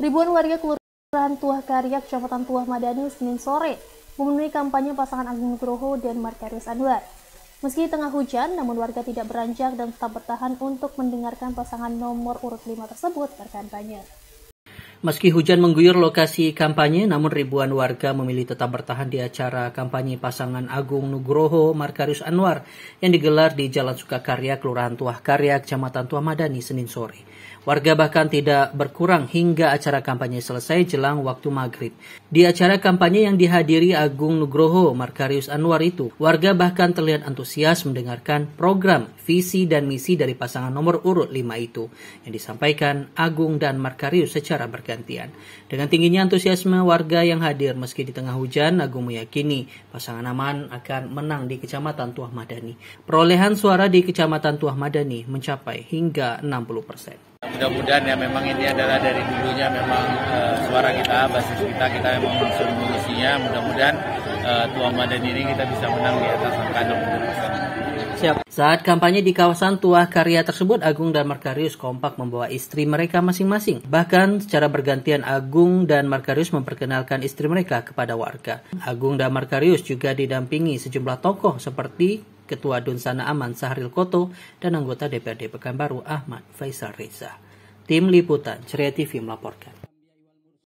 Ribuan warga Kelurahan Tuah Karya, Kecamatan Tuah Madani, Senin sore memenuhi kampanye pasangan Agung Nugroho dan Markarius Anwar. Meski tengah hujan, namun warga tidak beranjak dan tetap bertahan untuk mendengarkan pasangan nomor urut 5 tersebut berkampanye. Meski hujan mengguyur lokasi kampanye, namun ribuan warga memilih tetap bertahan di acara kampanye pasangan Agung Nugroho Markarius Anwar yang digelar di Jalan Sukakarya, Kelurahan Tuah Karya, Kecamatan Tuah Madani, Senin sore. Warga bahkan tidak berkurang hingga acara kampanye selesai jelang waktu maghrib. Di acara kampanye yang dihadiri Agung Nugroho Markarius Anwar itu, warga bahkan terlihat antusias mendengarkan program, visi, dan misi dari pasangan nomor urut 5 itu yang disampaikan Agung dan Markarius secara berkata gantian. Dengan tingginya antusiasme warga yang hadir meski di tengah hujan, Agung meyakini pasangan aman akan menang di Kecamatan Tuah Madani. Perolehan suara di Kecamatan Tuah Madani mencapai hingga 60 Mudah-mudahan ya memang ini adalah dari dulunya memang uh, suara kita, basis kita, kita memang langsung mengisinya. Mudah-mudahan uh, Tuah Madani ini kita bisa menang di atas angka 60 persen. Siap. Saat kampanye di kawasan Tua Karya tersebut, Agung dan Markarius kompak membawa istri mereka masing-masing. Bahkan secara bergantian Agung dan Markarius memperkenalkan istri mereka kepada warga. Agung dan Markarius juga didampingi sejumlah tokoh seperti Ketua Dunsana Aman Sahril Koto dan anggota DPRD Pekanbaru Ahmad Faisal Reza. Tim Liputan Ceria TV melaporkan.